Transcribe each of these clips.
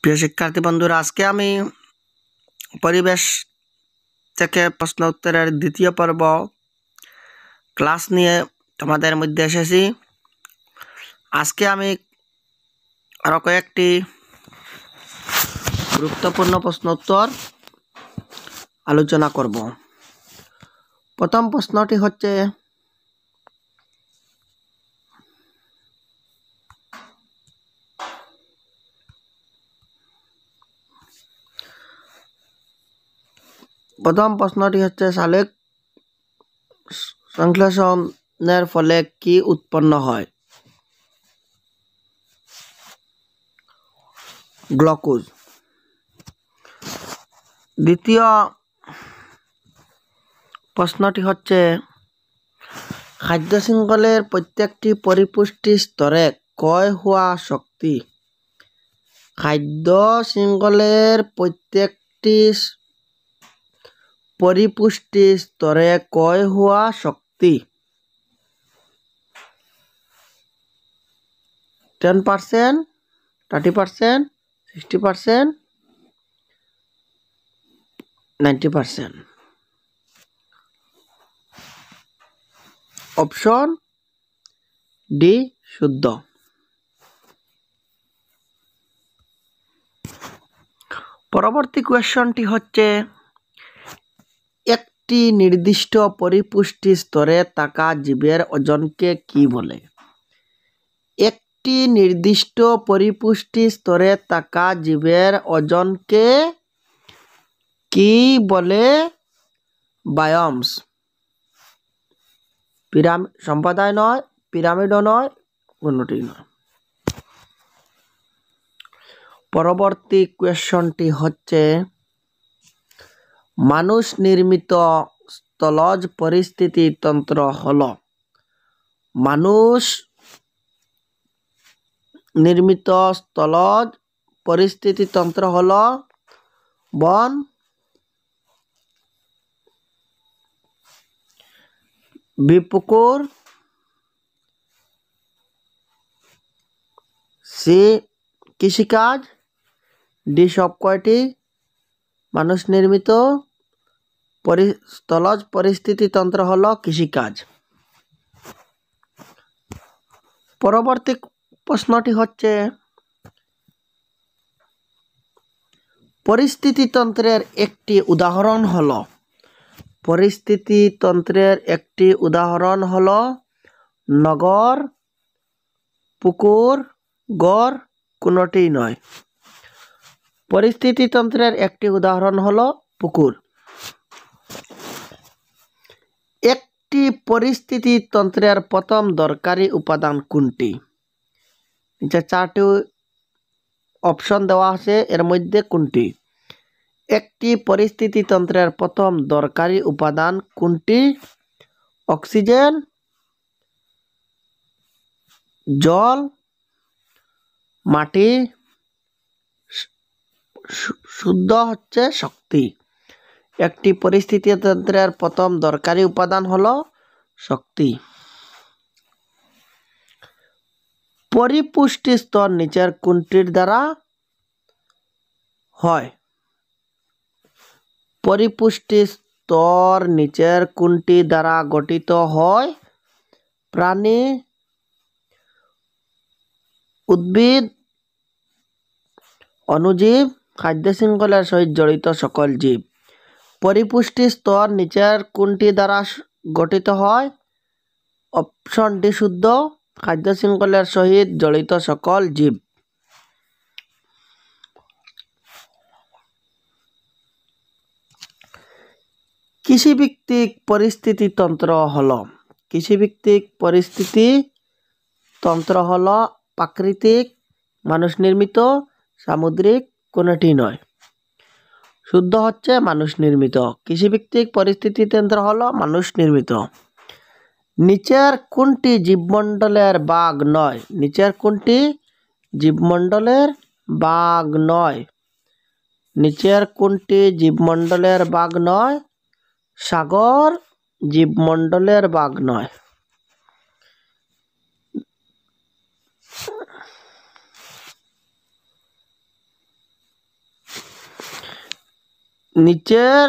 প্রিয় শিক্ষার্থী বন্ধুরা আজকে আমি পরিবেশ থেকে প্রশ্ন উত্তরের দ্বিতীয় পর্ব ক্লাস নিয়ে তোমাদের মধ্যে এসেছি আজকে আমি আরও কয়েকটি গুরুত্বপূর্ণ প্রশ্ন উত্তর আলোচনা করব প্রথম প্রশ্নটি হচ্ছে প্রথম প্রশ্নটি হচ্ছে সালেক সংশ্লেষণের ফলে কি উৎপন্ন হয় গ্লুকোজ দ্বিতীয় প্রশ্নটি হচ্ছে খাদ্য শৃঙ্খলের প্রত্যেকটি পরিপুষ্টি স্তরে কয় হওয়া শক্তি খাদ্য শৃঙ্খলের প্রত্যেকটি পরিপুষ্টি স্তরে কয় হওয়া শক্তি ten percent thirty percent sixty percent ninety percent option D শুদ্ধ পরবর্তী কোয়েশনটি হচ্ছে একটি নির্দিষ্ট পরিপুষ্টি স্তরে থাকা জীবের ওজনকে কী বলে একটি নির্দিষ্ট পরিপুষ্টি স্তরে থাকা জীবের ওজনকে কী বলে বায়মস পিরাম সম্প্রদায় নয় পিরামিডও নয় কোনোটি নয় পরবর্তী কোয়েশনটি হচ্ছে মানুষ নির্মিত স্থলজ তন্ত্র হল মানুষ নির্মিত স্থলজ তন্ত্র হল বন বিপুকুর সি কৃষিকাজ ডি সব কয়টি মানুষ নির্মিত স্থলজ তন্ত্র হল কৃষিকাজ পরবর্তী প্রশ্নটি হচ্ছে পরিস্থিতি তন্ত্রের একটি উদাহরণ হল পরিস্থিতি তন্ত্রের একটি উদাহরণ হল নগর পুকুর গড় কোনোটি নয় পরিস্থিতি তন্ত্রের একটি উদাহরণ হল পুকুর একটি পরিস্থিতি তন্ত্রের প্রথম দরকারি উপাদান কোনটি নিচে চারটি অপশন দেওয়া আছে এর মধ্যে কোনটি একটি পরিস্থিতি তন্ত্রের প্রথম দরকারি উপাদান কোনটি অক্সিজেন জল মাটি শুদ্ধ হচ্ছে শক্তি একটি পরিস্থিতিতন্ত্রের প্রথম দরকারি উপাদান হল শক্তি পরিপুষ্টি স্তর নিচের কোনটির দ্বারা হয় পরিপুষ্টি স্তর নিচের কোনটি দ্বারা গঠিত হয় প্রাণী উদ্ভিদ অনুজীব খাদ্য শৃঙ্খলার সহিত জড়িত সকল জীব পরিপুষ্টি স্তর নিচের কোনটি দ্বারা গঠিত হয় অপশন ডি শুদ্ধ খাদ্য শৃঙ্খলের সহিত জড়িত সকল জীব কৃষিভিত্তিক তন্ত্র হল কৃষিভিত্তিক পরিস্থিতি তন্ত্র হল প্রাকৃতিক মানুষ নির্মিত সামুদ্রিক কোনোটি নয় শুদ্ধ হচ্ছে মানুষ নির্মিত কৃষিভিত্তিক পরিস্থিতি তন্ত্র হলো মানুষ নির্মিত নিচের কোনটি জীবমণ্ডলের বাঘ নয় নিচের কোনটি জীবমণ্ডলের বাঘ নয় নিচের কোনটি জীবমণ্ডলের বাঘ নয় সাগর জীবমণ্ডলের বাঘ নয় নিচের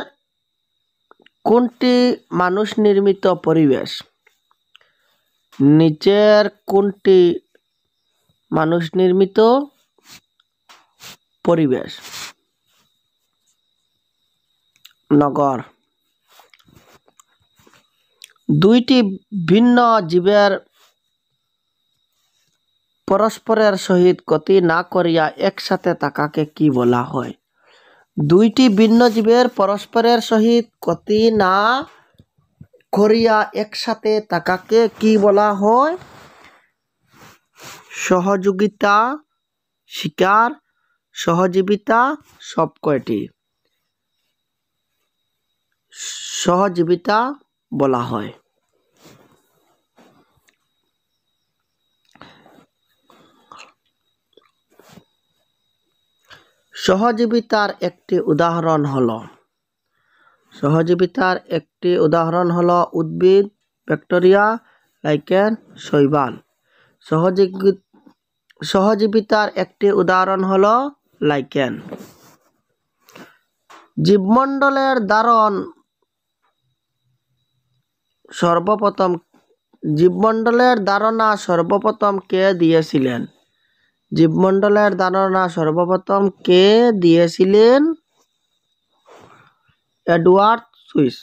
কোনটি মানুষ নির্মিত পরিবেশ নিচের কোনটি মানুষ নির্মিত পরিবেশ নগর দুইটি ভিন্ন জীবের পরস্পরের সহিত গতি না করিয়া একসাথে তাকাকে কি বলা হয় দুইটি ভিন্ন জীবের পরস্পরের সহিত ক্ষতি না করিয়া একসাথে তাকাকে কি বলা হয় সহযোগিতা শিকার সহজীবিতা সব কয়টি সহজীবিতা বলা হয় সহযোগিতার একটি উদাহরণ হল সহযোগিতার একটি উদাহরণ হল উদ্ভিদ ব্যাকটেরিয়া লাইকেন শৈবাল সহযোগী সহজীবিতার একটি উদাহরণ হল লাইকেন জীবমণ্ডলের দারণ সর্বপ্রথম জীবমণ্ডলের ধারণা সর্বপ্রথম কে দিয়েছিলেন জীবমন্ডলের ধারণা সর্বপ্রথম কে দিয়েছিলেন এডওয়ার্ড সুইস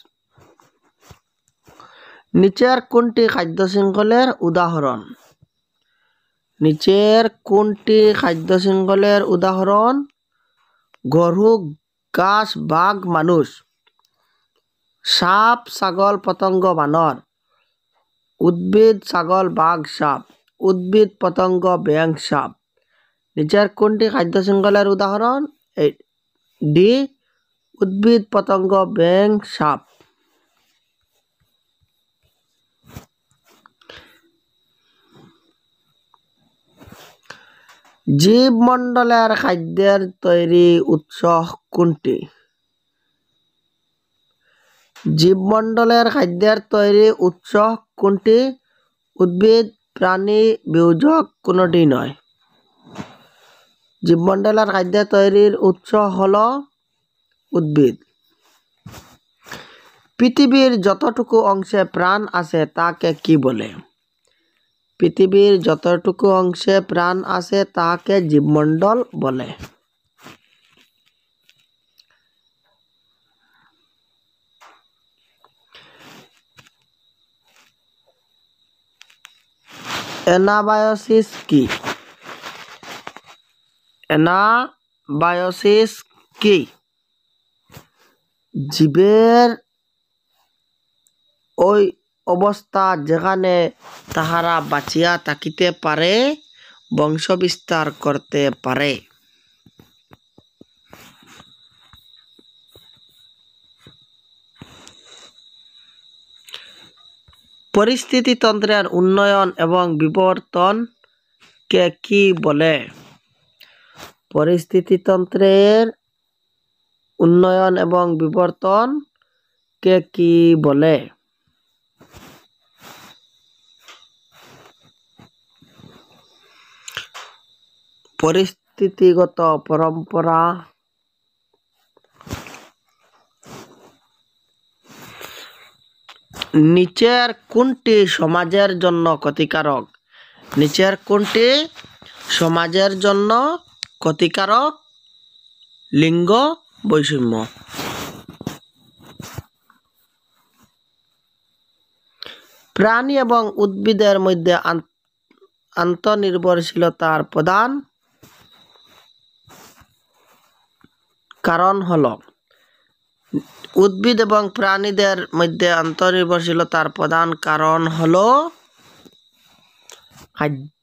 নিচের কোনটি খাদ্য শৃঙ্খলের উদাহরণ নিচের কোনটি খাদ্য শৃঙ্খলের উদাহরণ গরু গাছ বাঘ মানুষ সাপ ছাগল পতঙ্গ বানর উদ্ভিদ ছাগল বাঘ সাপ উদ্ভিদ পতঙ্গ ব্যাং সাপ নিচের কোনটি খাদ্য শৃঙ্খলার উদাহরণ ডি উদ্ভিদ পতঙ্গ ব্যাং সাপ জীবমণ্ডলের খাদ্যের তৈরি উৎস কোনটি জীবমণ্ডলের খাদ্যের তৈরি উৎস কোনটি উদ্ভিদ প্রাণী বিয়োজক কোনোটি নয় জীবমন্ডলের খাদ্য তৈরির উৎস হল উদ্ভিদ পৃথিবীর যতটুকু অংশে প্রাণ আছে তাকে কি বলে পৃথিবীর যতটুকু অংশে প্রাণ আছে তাকে জীবমন্ডল বলে অ্যানাবায়োসিস কি অ্যানাবায়োসিস কি জীবের ওই অবস্থা যেখানে তাহারা বাঁচিয়া থাকিতে পারে বংশবিস্তার করতে পারে পরিস্থিতিতন্ত্রের উন্নয়ন এবং বিবর্তন কে কি বলে পরিস্থিতিতন্ত্রের উন্নয়ন এবং কে কি বলে পরিস্থিতিগত পরম্পরা নিচের কোনটি সমাজের জন্য ক্ষতিকারক নিচের কোনটি সমাজের জন্য ক্ষতিকারক লিঙ্গ বৈষম্য প্রাণী এবং উদ্ভিদের মধ্যে আন্তনির্ভরশীলতার প্রধান কারণ হল উদ্ভিদ এবং প্রাণীদের মধ্যে আন্তনির্ভরশীলতার প্রধান কারণ হল খাদ্য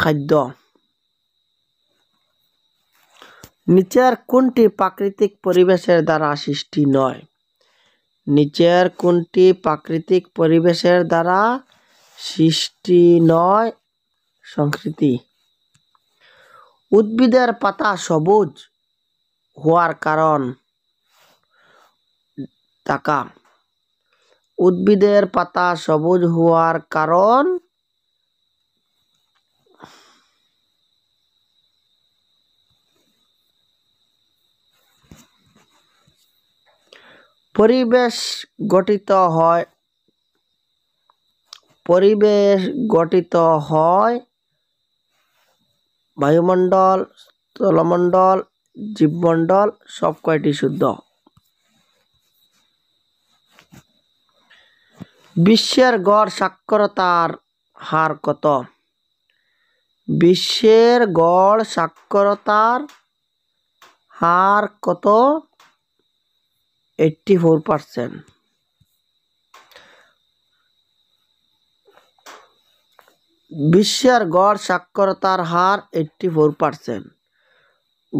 খাদ্য নিচের কোনটি প্রাকৃতিক পরিবেশের দ্বারা সৃষ্টি নয় নিচের কোনটি প্রাকৃতিক পরিবেশের দ্বারা সৃষ্টি নয় সংস্কৃতি উদ্ভিদের পাতা সবুজ হওয়ার কারণ টাকা উদ্ভিদের পাতা সবুজ হওয়ার কারণ পরিবেশ গঠিত হয় পরিবেশ গঠিত হয় বায়ুমণ্ডল স্থলমণ্ডল জীবমণ্ডল সব কয়টি শুদ্ধ বিশ্বের গড় সাক্ষরতার হার কত বিশ্বের গড় সাক্ষরতার হার কত এইট্টি ফোর পারসেন্ট বিশ্বের গড় সাক্ষরতার হার এইটটি ফোর পার্সেন্ট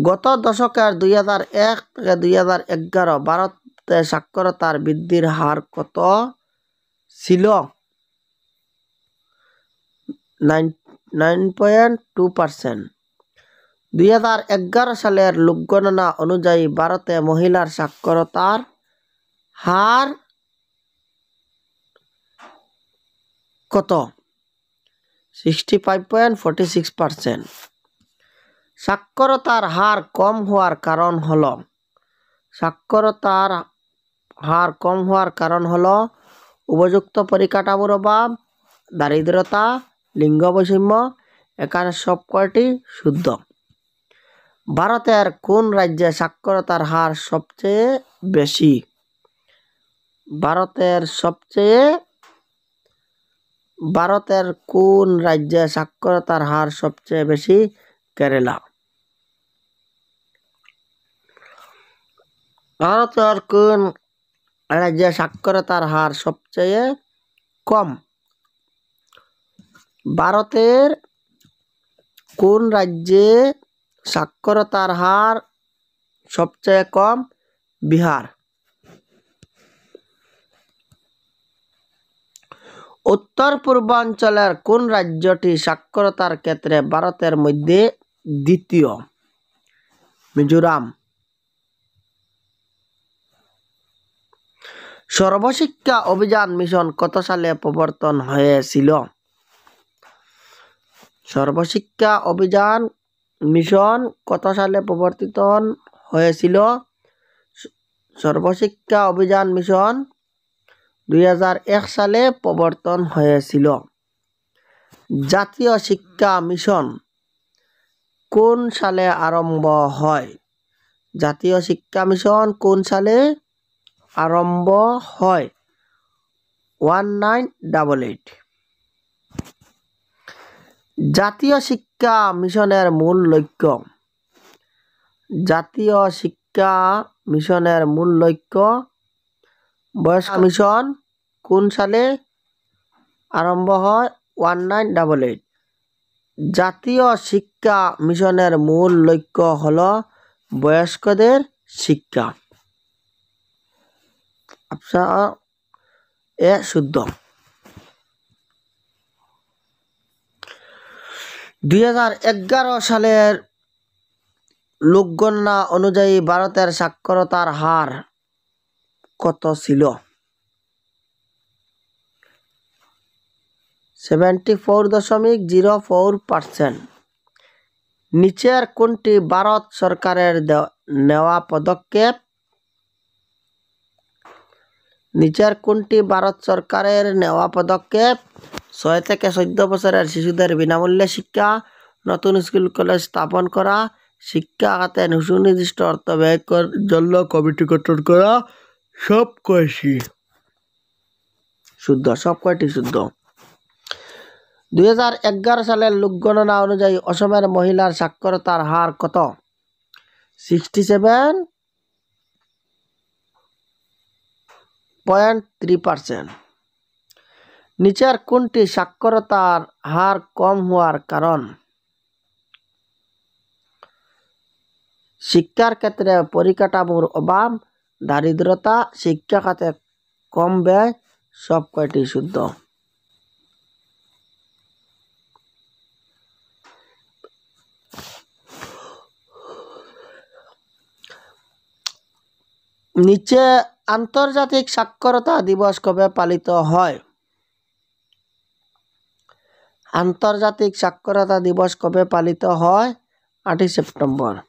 গত দশকের দুই হাজার এক থেকে দুই হাজার এগারো ভারতে সাক্ষরতার বৃদ্ধির হার কত ছিল nine nine point two percent দুই সালের লোকগণনা অনুযায়ী ভারতে মহিলার সাক্ষরতার হার কত সিক্সটি ফাইভ সাক্ষরতার হার কম হওয়ার কারণ হল সাক্ষরতার হার কম হওয়ার কারণ হল উপযুক্ত পরিকাঠামোর অভাব দারিদ্রতা লিঙ্গ বৈষম্য এখানে সব কয়টি শুদ্ধ ভারতের কোন রাজ্যে সাক্ষরতার হার সবচেয়ে বেশি ভারতের সবচেয়ে ভারতের কোন রাজ্যে সাক্ষরতার হার সবচেয়ে বেশি কেরালা ভারতের কোন রাজ্যে সাক্ষরতার হার সবচেয়ে কম ভারতের কোন রাজ্যে সাক্ষরতার হার সবচেয়ে কম বিহার উত্তর পূর্বাঞ্চলের কোন রাজ্যটি সাক্ষরতার ক্ষেত্রে ভারতের মধ্যে দ্বিতীয় মিজোরাম সর্বশিক্ষা অভিযান মিশন কত সালে প্রবর্তন হয়েছিল সর্বশিক্ষা অভিযান মিশন কত সালে প্রবর্তিত হয়েছিল সর্বশিক্ষা অভিযান মিশন দুই সালে প্রবর্তন হয়েছিল জাতীয় শিক্ষা মিশন কোন সালে আরম্ভ হয় জাতীয় শিক্ষা মিশন কোন সালে আরম্ভ হয় ওয়ান নাইন ডাবল এইট জাতীয় শিক্ষা মিশনের মূল লক্ষ্য জাতীয় শিক্ষা মিশনের মূল লক্ষ্য বয়স্ক হ্যাঁ। মিশন কোন সালে আরম্ভ হয় ওয়ান নাইন ডাবল এইট জাতীয় শিক্ষা মিশনের মূল লক্ষ্য হল বয়স্কদের শিক্ষা আপনার এ শুদ্ধ দুই সালের লোকগণনা অনুযায়ী ভারতের সাক্ষরতার হার কত ছিল সেভেন্টি ফোর দশমিক জিরো ফোর পারসেন্ট নিচের কোনটি ভারত সরকারের নেওয়া পদক্ষেপ নিচের কোনটি ভারত সরকারের নেওয়া পদক্ষেপ ছয় থেকে চোদ্দ বছরের শিশুদের বিনামূল্যে শিক্ষা নতুন স্কুল কলেজ স্থাপন করা শিক্ষা খাতে সুনির্দিষ্ট অর্থ ব্যয় জন্য কমিটি গঠন করা সব কয়েছি শুদ্ধ সব কয়টি শুদ্ধ দুই সালের লোকগণনা অনুযায়ী অসমের মহিলার সাক্ষরতার হার কত sixty seven point three percent নিচের কোনটি সাক্ষরতার হার কম হওয়ার কারণ শিক্ষার ক্ষেত্রে পরিকাঠামোর অভাব দারিদ্রতা শিক্ষা খাতে কম ব্যয় সব কয়টি শুদ্ধ নিচে আন্তর্জাতিক সাক্ষরতা দিবস কবে পালিত হয় আন্তৰ্জাতিক সাক্ষৰতা দিৱস কবে পালিত হয় আটই সেপ্টেম্বৰ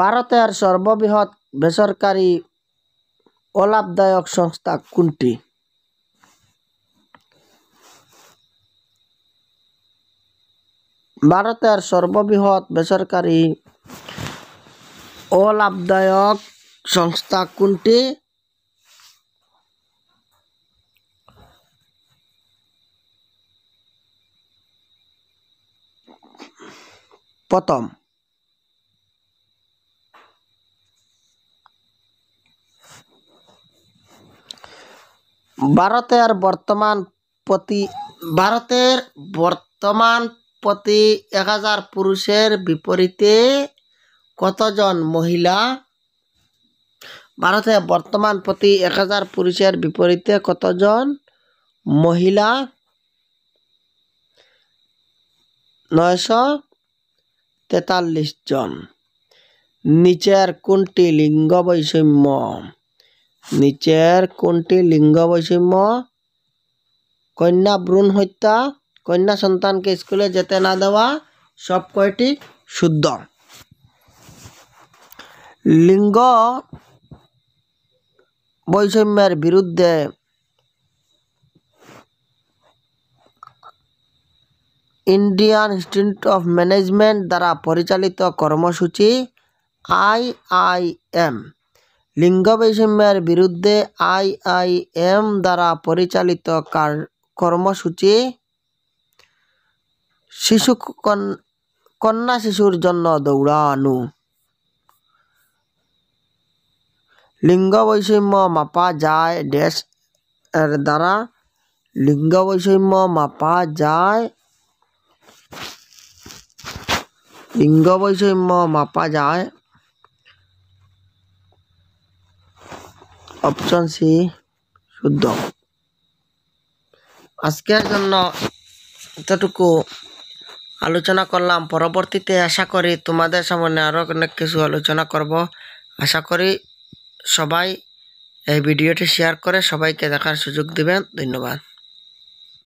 ভাৰতেৰ সৰ্ববৃহৎ বেচৰকাৰী অলাভদায়ক সংস্থা কোনটি ভাৰতেৰ সৰ্ববৃহৎ বেচৰকাৰী অলাভদায়ক সংস্থা কোনটি প্রথম ভারতের বর্তমান প্রতি ভারতের বর্তমান প্রতি এক হাজার পুরুষের বিপরীতে কতজন মহিলা ভারতে বর্তমান প্রতি এক হাজার পুরুষের বিপরীতে কতজন মহিলা নয়শ তেতাল্লিশ জন নিচের কোনটি লিঙ্গ বৈষম্য নিচের কোনটি লিঙ্গ বৈষম্য কন্যা ভ্রূণ হত্যা কন্যা সন্তানকে স্কুলে যেতে না দেওয়া সব কয়টি শুদ্ধ লিঙ্গ বৈষম্যের বিরুদ্ধে ইন্ডিয়ান ইনস্টিটিউট অফ ম্যানেজমেন্ট দ্বারা পরিচালিত কর্মসূচি আইআইএম লিঙ্গ বৈষম্যের বিরুদ্ধে আইআইএম দ্বারা পরিচালিত কর্মসূচি শিশু কন্যা শিশুর জন্য দৌড়ানো লিঙ্গ বৈষম্য মাপা যায় ড্যাশ এর দ্বারা লিঙ্গ বৈষম্য মাপা যায় লিঙ্গ বৈষম্য মাপা যায় অপশন সি শুদ্ধ আজকের জন্য এতটুকু আলোচনা করলাম পরবর্তীতে আশা করি তোমাদের সামনে আরও অনেক কিছু আলোচনা করব আশা করি সবাই এই ভিডিওটি শেয়ার করে সবাইকে দেখার সুযোগ দেবেন ধন্যবাদ